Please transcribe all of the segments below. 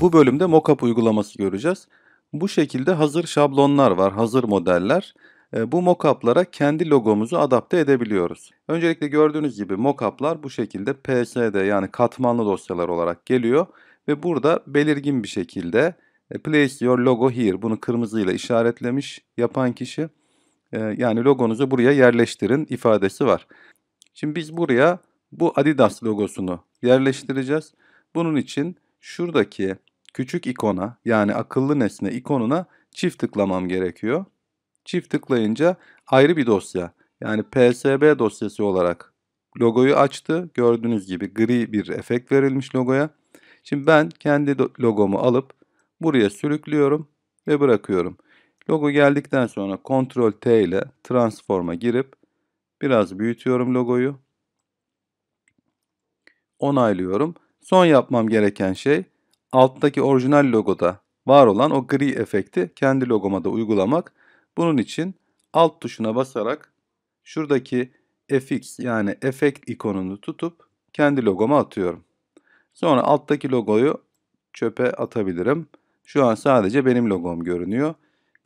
Bu bölümde mockup uygulaması göreceğiz. Bu şekilde hazır şablonlar var, hazır modeller. Ee, bu mockup'lara kendi logomuzu adapte edebiliyoruz. Öncelikle gördüğünüz gibi mockup'lar bu şekilde PSD yani katmanlı dosyalar olarak geliyor ve burada belirgin bir şekilde e, place your logo here bunu kırmızıyla işaretlemiş yapan kişi ee, yani logonuzu buraya yerleştirin ifadesi var. Şimdi biz buraya bu Adidas logosunu yerleştireceğiz. Bunun için şuradaki küçük ikona yani akıllı nesne ikonuna çift tıklamam gerekiyor. Çift tıklayınca ayrı bir dosya yani PSB dosyası olarak logoyu açtı. Gördüğünüz gibi gri bir efekt verilmiş logoya. Şimdi ben kendi logomu alıp buraya sürüklüyorum ve bırakıyorum. Logo geldikten sonra Ctrl T ile transform'a girip biraz büyütüyorum logoyu. Onaylıyorum. Son yapmam gereken şey alttaki orijinal logoda var olan o gri efekti kendi logoma da uygulamak. Bunun için alt tuşuna basarak şuradaki FX yani efekt ikonunu tutup kendi logoma atıyorum. Sonra alttaki logoyu çöpe atabilirim. Şu an sadece benim logom görünüyor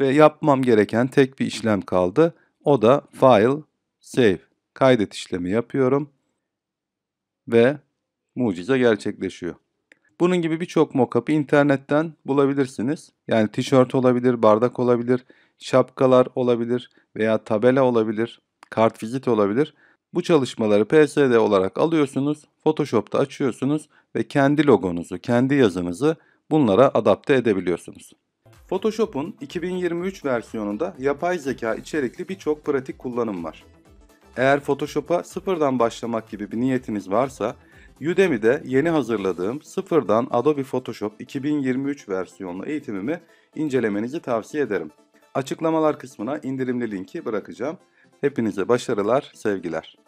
ve yapmam gereken tek bir işlem kaldı. O da File, Save, kaydet işlemi yapıyorum ve mucize gerçekleşiyor. Bunun gibi birçok mockup'ı internetten bulabilirsiniz. Yani tişört olabilir, bardak olabilir, şapkalar olabilir veya tabela olabilir, kartvizit olabilir. Bu çalışmaları PSD olarak alıyorsunuz, Photoshop'ta açıyorsunuz ve kendi logonuzu, kendi yazınızı bunlara adapte edebiliyorsunuz. Photoshop'un 2023 versiyonunda yapay zeka içerikli birçok pratik kullanım var. Eğer Photoshop'a sıfırdan başlamak gibi bir niyetiniz varsa Udemy'de yeni hazırladığım sıfırdan Adobe Photoshop 2023 versiyonlu eğitimimi incelemenizi tavsiye ederim. Açıklamalar kısmına indirimli linki bırakacağım. Hepinize başarılar, sevgiler.